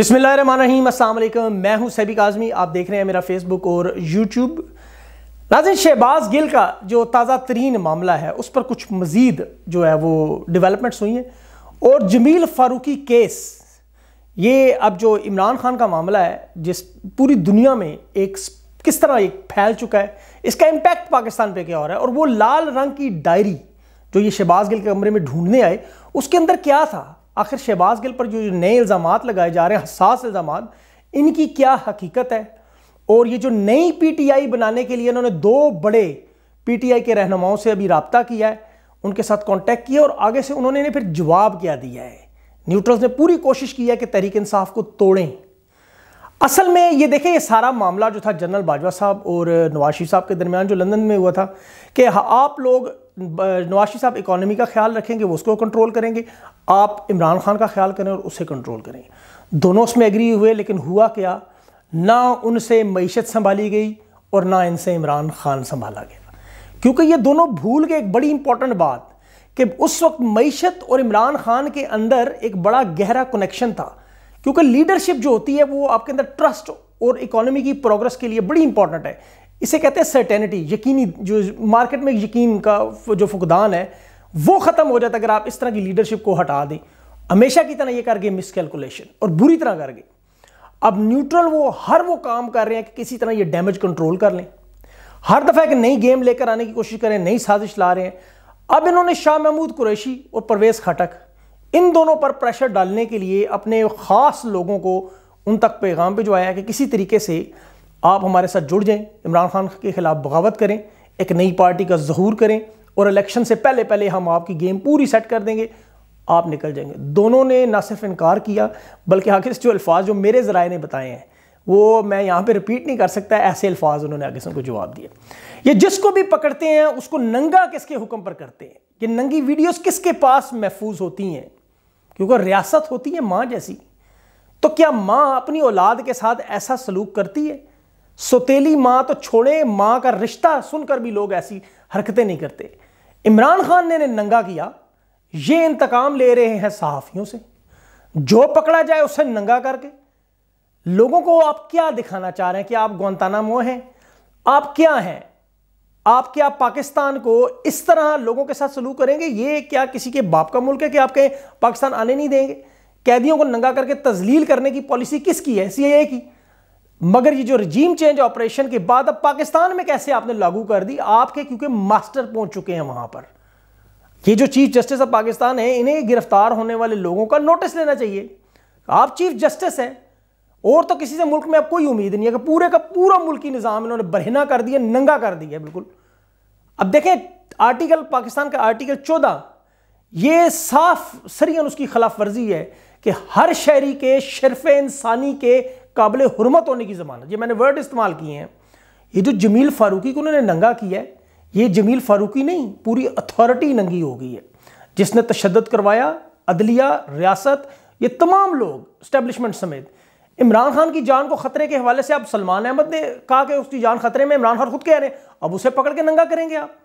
बिसमीम अल्लाम मैं हूं सैबिक आज़मी आप देख रहे हैं मेरा फेसबुक और यूट्यूब नाजिन शहबाज गिल का जो ताज़ा तरीन मामला है उस पर कुछ मज़ीद जो है वो डेवलपमेंट्स हुई हैं और जमील फारूकी केस ये अब जो इमरान खान का मामला है जिस पूरी दुनिया में एक किस तरह एक फैल चुका है इसका इम्पैक्ट पाकिस्तान पर क्या हो रहा है और वो लाल रंग की डायरी जो ये शहबाज गिल के कमरे में ढूंढने आए उसके अंदर क्या था आखिर शहबाज गिल पर जो नए इल्ज़ाम लगाए जा रहे हैं हसास इल्ज़ाम इनकी क्या हकीकत है और ये जो नई पीटीआई बनाने के लिए इन्होंने दो बड़े पीटीआई के रहनुमाओं से अभी रबता किया है उनके साथ कांटेक्ट किया और आगे से उन्होंने फिर जवाब क्या दिया है न्यूट्रल्स ने पूरी कोशिश की है कि तहरीक इंसाफ को तोड़ें असल में ये देखें ये सारा मामला जो था जनरल बाजवा साहब और नवाज शरीफ साहब के दरमियान जो लंदन में हुआ था कि आप लोग नवाज शरीफ साहब इकानमी का ख्याल रखेंगे वो उसको कंट्रोल करेंगे आप इमरान खान का ख्याल करें और उसे कंट्रोल करें दोनों उसमें एग्री हुए लेकिन हुआ क्या ना उनसे मीशत संभाली गई और ना इनसे इमरान खान संभाला गया क्योंकि ये दोनों भूल गए एक बड़ी इंपॉर्टेंट बात कि उस वक्त मीशत और इमरान खान के अंदर एक बड़ा गहरा कनेक्शन था क्योंकि लीडरशिप जो होती है वो आपके अंदर ट्रस्ट और इकोनॉमी की प्रोग्रेस के लिए बड़ी इंपॉर्टेंट है इसे कहते हैं सर्टेनिटी यकीनी जो मार्केट में यकीन का जो फुकदान है वो ख़त्म हो जाता है अगर आप इस तरह की लीडरशिप को हटा दें हमेशा की तरह ये कर गए मिसकैलकुलेशन और बुरी तरह कर गए अब न्यूट्रल वो हर वो काम कर रहे हैं कि किसी तरह ये डैमेज कंट्रोल कर लें हर दफ़ा एक नई गेम लेकर आने की कोशिश करें नई साजिश ला रहे हैं अब इन्होंने शाह महमूद कुरैशी और परवेज़ खटक इन दोनों पर प्रेशर डालने के लिए अपने ख़ास लोगों को उन तक पैगाम भिजवाया कि किसी तरीके से आप हमारे साथ जुड़ जाएं इमरान खान के ख़िलाफ़ बगावत करें एक नई पार्टी का जहूर करें और इलेक्शन से पहले पहले हम आपकी गेम पूरी सेट कर देंगे आप निकल जाएंगे दोनों ने ना सिर्फ इनकार किया बल्कि आखिर जो अल्फाज जो मेरे ज़राए ने बताए हैं वो मैं यहाँ पे रिपीट नहीं कर सकता ऐसे अल्फाज उन्होंने आगे उनको जवाब दिए ये जिसको भी पकड़ते हैं उसको नंगा किसके हुक्म पर करते हैं ये नंगी वीडियोस किसके पास महफूज होती हैं क्योंकि रियासत होती है माँ जैसी तो क्या माँ अपनी औलाद के साथ ऐसा सलूक करती है सोतीली माँ तो छोड़े माँ का रिश्ता सुनकर भी लोग ऐसी हरकतें नहीं करते इमरान खान ने इन्हें नंगा किया ये इंतकाम ले रहे हैं सहाफ़ियों से जो पकड़ा जाए उसे नंगा करके लोगों को आप क्या दिखाना चाह रहे हैं कि आप मोह हैं आप क्या हैं आप क्या पाकिस्तान को इस तरह लोगों के साथ सलूक करेंगे ये क्या किसी के बाप का मुल्क है कि आप कहें पाकिस्तान आने नहीं देंगे कैदियों को नंगा करके तजलील करने की पॉलिसी किसकी है ए की मगर ये जो रजीम चेंज ऑपरेशन के बाद अब पाकिस्तान में कैसे आपने लागू कर दी आपके क्योंकि मास्टर पहुंच चुके हैं वहां पर ये जो चीफ जस्टिस ऑफ पाकिस्तान है इन्हें गिरफ्तार होने वाले लोगों का नोटिस लेना चाहिए आप चीफ जस्टिस हैं और तो किसी से मुल्क में अब कोई उम्मीद नहीं है कि पूरे का पूरा मुल्की निज़ाम इन्होंने बरहना कर दिया नंगा कर दिया बिल्कुल अब देखें आर्टिकल पाकिस्तान का आर्टिकल चौदह ये साफ सरियन उसकी खिलाफ वर्जी है कि हर शहरी के शरफ इंसानी के काबिल हरमत होने की जमानत ये मैंने वर्ड इस्तेमाल किए हैं ये जो जमील फारूकी को उन्होंने नंगा किया है ये जमील फारूकी नहीं पूरी अथॉरिटी नंगी हो गई है जिसने तशद करवाया अदलिया रियासत ये तमाम लोग स्टैब्लिशमेंट समेत इमरान खान की जान को खतरे के हवाले से अब सलमान अहमद ने कहा कि उसकी जान खतरे में इमरान खान खुद कह रहे हैं अब उसे पकड़ के नंगा करेंगे आप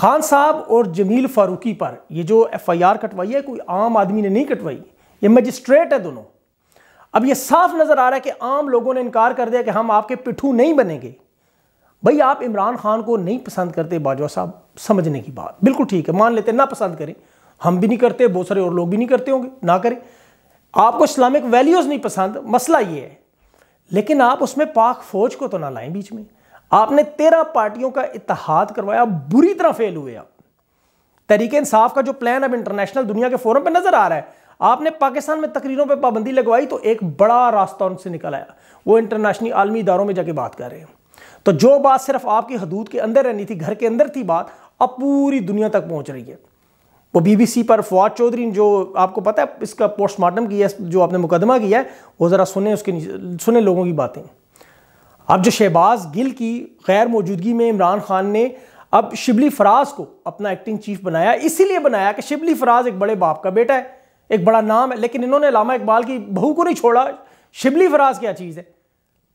खान साहब और जमील फारूकी पर यह जो एफ आई आर कटवाई है कोई आम आदमी ने नहीं कटवाई ये मजिस्ट्रेट है दोनों अब ये साफ नज़र आ रहा है कि आम लोगों ने इनकार कर दिया कि हम आपके पिट्ठू नहीं बनेंगे भाई आप इमरान खान को नहीं पसंद करते बाजवा साहब समझने की बात बिल्कुल ठीक है मान लेते ना पसंद करें हम भी नहीं करते बहुत सारे और लोग भी नहीं करते होंगे ना करें आपको इस्लामिक वैल्यूज़ नहीं पसंद मसला ये है लेकिन आप उसमें पाक फौज को तो ना लाएं बीच में आपने तेरह पार्टियों का इतिहाद करवाया बुरी तरह फेल हुए आप तरीके इंसाफ का जो प्लान अब इंटरनेशनल दुनिया के फोरम पर नजर आ रहा है आपने पाकिस्तान में तकरीरों पर पाबंदी लगवाई तो एक बड़ा रास्ता उनसे निकल आया वो इंटरनेशनल आलमी इदारों में जाके बात कर रहे हैं तो जो बात सिर्फ आपकी हदूद के अंदर रहनी थी घर के अंदर थी बात अब पूरी दुनिया तक पहुंच रही है वो बीबीसी पर फवाद चौधरी जो आपको पता है इसका पोस्टमार्टम किया जो आपने मुकदमा किया है वो ज़रा सुने उसके सुने लोगों की बातें अब जो शहबाज गिल की गैर मौजूदगी में इमरान खान ने अब शिबली फराज को अपना एक्टिंग चीफ बनाया इसीलिए बनाया कि शिबली फराज एक बड़े बाप का बेटा है एक बड़ा नाम है लेकिन इन्होंने लामा इकबाल की बहू को नहीं छोड़ा शिबली फराज क्या चीज़ है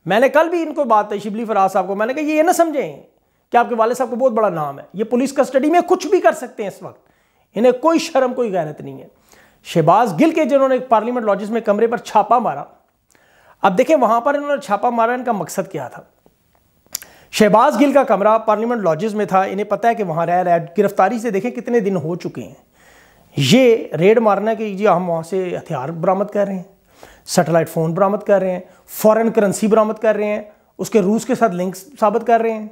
मैंने कल भी इनको बात है शिबली फराज साहब को मैंने कहा ये ना समझें कि आपके वाले साहब को बहुत बड़ा नाम है ये पुलिस कस्टडी में कुछ भी कर सकते हैं इस वक्त इन्हें कोई शर्म कोई गैरत नहीं है शहबाज गिल के जिन्होंने पार्लियामेंट लॉजिस में कमरे पर छापा मारा अब देखें वहां पर इन्होंने छापा मारा इनका मकसद क्या था शहबाज गिल का कमरा पार्लियामेंट लॉजिस में था इन्हें पता है कि वहां रह रहा है गिरफ्तारी से देखें कितने दिन हो चुके हैं ये रेड मारना कि जी हम वहाँ से हथियार बरामद कर रहे हैं सेटेलाइट फ़ोन बरामद कर रहे हैं फॉरेन करेंसी बरामद कर रहे हैं उसके रूस के साथ लिंक्स साबित कर रहे हैं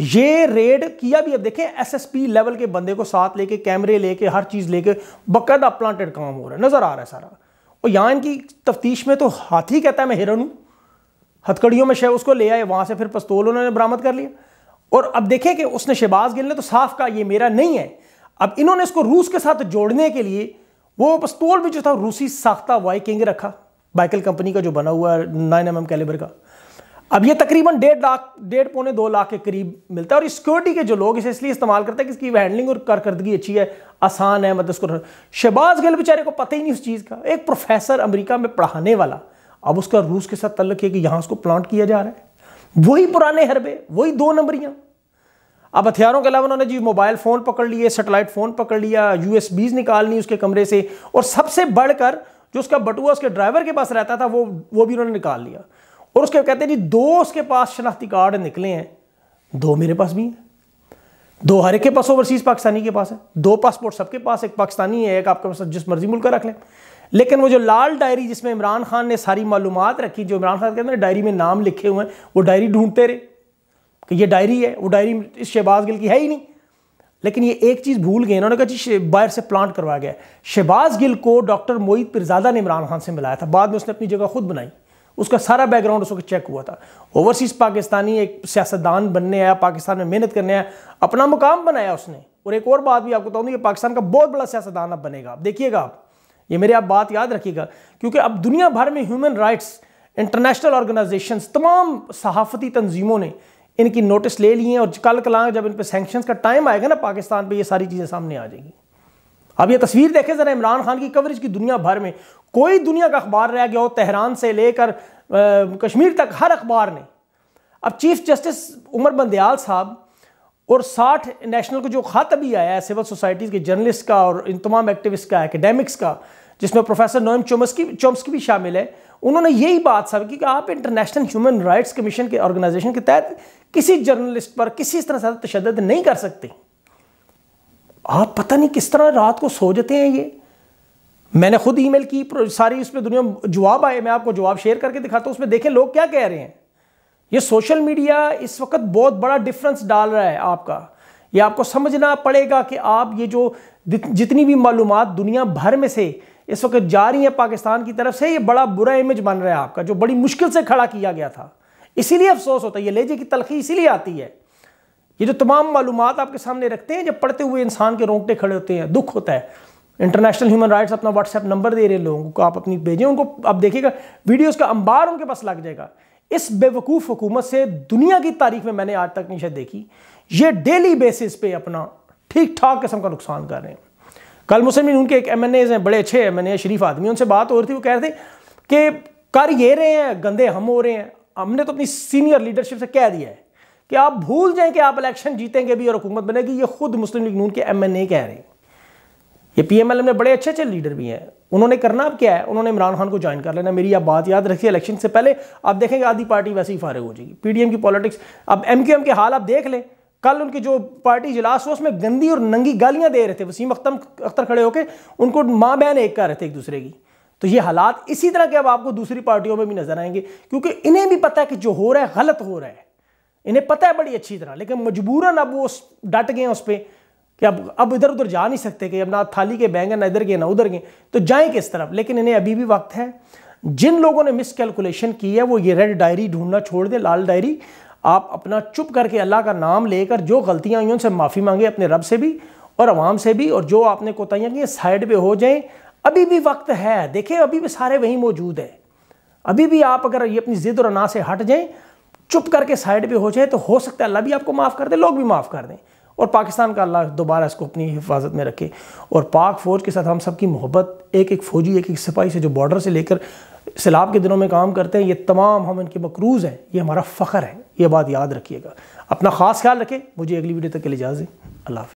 ये रेड किया भी अब देखें एसएसपी लेवल के बंदे को साथ लेके कैमरे लेके हर चीज़ लेके बकायदा प्लांटेड काम हो रहा है नज़र आ रहा है सारा और यहां इनकी तफ्तीश में तो हाथी कहता है मैं हिरन हूं हथकड़ियों में शह उसको ले आए वहां से फिर पस्तौल उन्होंने बरामद कर लिया और अब देखें कि उसने शहबाज गिल ने तो साफ कहा यह मेरा नहीं है अब इन्होंने इसको रूस के साथ जोड़ने के लिए वो पस्तौल भी जो था रूसी साख्ता वाइकिंग रखा बाइकल कंपनी का जो बना हुआ है नाइन एम एम कैलेबर का अब ये तकरीबन डेढ़ लाख डेढ़ पौने दो लाख के करीब मिलता है और सिक्योरिटी के जो लोग इसे इसलिए इस्तेमाल करते हैं कि इसकी हैंडलिंग और कारकर्दगी अच्छी है आसान है मतलब उसको शहबाज गिल बेचारे को पता ही नहीं उस चीज़ का एक प्रोफेसर अमेरिका में पढ़ाने वाला अब उसका रूस के साथ तल्लक है कि यहाँ उसको प्लांट किया जा रहा है वही पुराने हरबे वही दो नंबरियाँ अब हथियारों के अलावा उन्होंने जी मोबाइल फ़ोन पकड़ लिए सेटेलाइट फ़ोन पकड़ लिया यू निकाल ली उसके कमरे से और सबसे बढ़कर जो उसका बटुआ उसके ड्राइवर के पास रहता था वो वो भी उन्होंने निकाल लिया और उसके कहते हैं जी दो उसके पास शनाख्ती कार्ड निकले हैं दो मेरे पास भी हैं दो हर एक के पास ओवरसीज़ पाकिस्तानी के पास है दो पासपोर्ट सबके पास एक पाकिस्तानी है एक आपके पास जिस मर्जी मुल्क का रख लें लेकिन वो जो लाल डायरी जिसमें इमरान खान ने सारी मालूम रखी जो इमरान खान के अंदर डायरी में नाम लिखे हुए हैं वो डायरी ढूंढते रहे कि ये डायरी है वो डायरी इस शहबाज गिल की है ही नहीं लेकिन ये एक चीज़ भूल गए इन्होंने कहा जी बाहर से प्लांट करवाया गया शहबाज गिल को डॉक्टर मोहित पिरजादा ने इमरान खान से मिलाया था बाद में उसने अपनी जगह खुद बनाई उसका सारा बैकग्राउंड उसको चेक हुआ था ओवरसीज़ पाकिस्तानी एक सियासतदान बनने आया पाकिस्तान में मेहनत करने आया अपना मुकाम बनाया उसने और एक और बात भी आपको बताऊँ कि तो पाकिस्तान का बहुत बड़ा सियासतदान अब बनेगा आप देखिएगा आप ये मेरी आप बात याद रखिएगा क्योंकि अब दुनिया भर में ह्यूमन राइट्स इंटरनेशनल ऑर्गेनाइजेशन तमाम सहाफ़ती तनजीमों ने इनकी नोटिस ले लिए और कल कल जब इन पर सेंक्शन का टाइम आएगा ना पाकिस्तान पर ये सारी चीज़ें सामने आ जाएंगी अब ये तस्वीर देखें ज़रा इमरान खान की कवरेज की दुनिया भर में कोई दुनिया का अखबार रह गया हो तेहरान से लेकर कश्मीर तक हर अखबार ने अब चीफ जस्टिस उमर बंदयाल साहब और साठ नेशनल को जो ख़त अभी आया है सिविल सोसाइटीज़ के जर्नलिस्ट का और इन तमाम एक्टिविस्ट का एकेडेमिक्स का जिसमें प्रोफेसर नोम चोमस्की चोम्सकी भी शामिल है उन्होंने यही बात सब की कि आप इंटरनेशनल ह्यूमन राइट्स कमीशन के ऑर्गेनाइजेशन के तहत किसी जर्नलिस्ट पर किसी तरह से तशद नहीं कर सकते आप पता नहीं किस तरह रात को सो जाते हैं ये मैंने खुद ईमेल की सारी उस पर दुनिया जवाब आए मैं आपको जवाब शेयर करके दिखाता हूँ उसमें देखें लोग क्या कह रहे हैं ये सोशल मीडिया इस वक्त बहुत बड़ा डिफरेंस डाल रहा है आपका ये आपको समझना पड़ेगा कि आप ये जो जितनी भी मालूम दुनिया भर में से इस वक्त जा रही है पाकिस्तान की तरफ से ये बड़ा बुरा इमेज बन रहा है आपका जो बड़ी मुश्किल से खड़ा किया गया था इसीलिए अफसोस होता है ये लेजे की तलखी इसीलिए आती है ये जो तमाम मालूम आपके सामने रखते हैं जब पढ़ते हुए इंसान के रोंगटे खड़े होते हैं दुख होता है इंटरनेशनल ह्यूमन राइट्स अपना व्हाट्सएप नंबर दे रहे हैं लोगों को आप अपनी भेजें उनको आप देखिएगा वीडियोस का अंबार उनके पास लग जाएगा इस बेवकूफ़ हुकूमत से दुनिया की तारीख में मैंने आज तक नहीं शायद देखी ये डेली बेसिस पे अपना ठीक ठाक किस्म का नुकसान कर रहे हैं कल मुस्लिम उनके एक एम हैं बड़े अच्छे एम एन शरीफ आदमी उनसे बात हो रही थी वो कह रहे थे कि कर ये रहे हैं गंदे हम हो रहे हैं हमने तो अपनी सीनियर लीडरशिप से कह दिया है कि आप भूल जाएं कि आप इलेक्शन जीतेंगे भी और हुकूमत बनेगी ये खुद मुस्लिम लीग नून के एम एन ए कह रहे हैं ये पी एम एल एम में बड़े अच्छे अच्छे लीडर भी हैं उन्होंने करना अब क्या है उन्होंने इमरान खान को ज्वाइन कर लेना मेरी आप बात याद रखिए इलेक्शन से पहले आप देखेंगे आधी पार्टी वैसे ही फारिग हो जाएगी पी डी एम की पॉलिटिक्स अब एम क्यू एम के हाल आप देख लें कल उनकी जो पार्टी इजलास हुआ उसमें गंदी और नंगी गालियां दे रहे थे वसीम अख्तम अख्तर खड़े होकर उनको माँ बहन एक कर रहे थे एक दूसरे की तो ये हालात इसी तरह के अब आपको दूसरी पार्टियों में भी नजर आएंगे क्योंकि इन्हें भी पता है कि जो हो रहा है गलत हो रहा है इन्हें पता है बड़ी अच्छी तरह लेकिन मजबूरन अब वो डट गए उस पर कि अब अब इधर उधर जा नहीं सकते कि अब ना थाली के बैंक ना इधर गए ना उधर गए तो जाएं किस तरफ लेकिन इन्हें अभी भी वक्त है जिन लोगों ने मिस कैलकुलेशन की है वो ये रेड डायरी ढूंढना छोड़ दें लाल डायरी आप अपना चुप करके अल्लाह का नाम लेकर जो गलतियाँ हुई उनसे माफ़ी मांगे अपने रब से भी और आवाम से भी और जो आपने कोताहियाँ की साइड पर हो जाएँ अभी भी वक्त है देखें अभी भी सारे वहीं मौजूद है अभी भी आप अगर ये अपनी ज़िद और अना से हट जाएँ चुप करके साइड पे हो जाए तो हो सकता है अल्लाह भी आपको माफ़ कर दे लोग भी माफ़ कर दें और पाकिस्तान का अल्लाह दोबारा इसको अपनी हिफाजत में रखे और पाक फ़ौज के साथ हम सब की मोहब्बत एक एक फ़ौजी एक एक सिपाही से जो बॉर्डर से लेकर सैलाब के दिनों में काम करते हैं ये तमाम हम इनके मकरूज़ हैं ये हमारा फ़ख्र है ये बात याद रखिएगा अपना ख़ास ख्याल रखें मुझे अगली वीडियो तक के लिए इजाज़ अल्लाह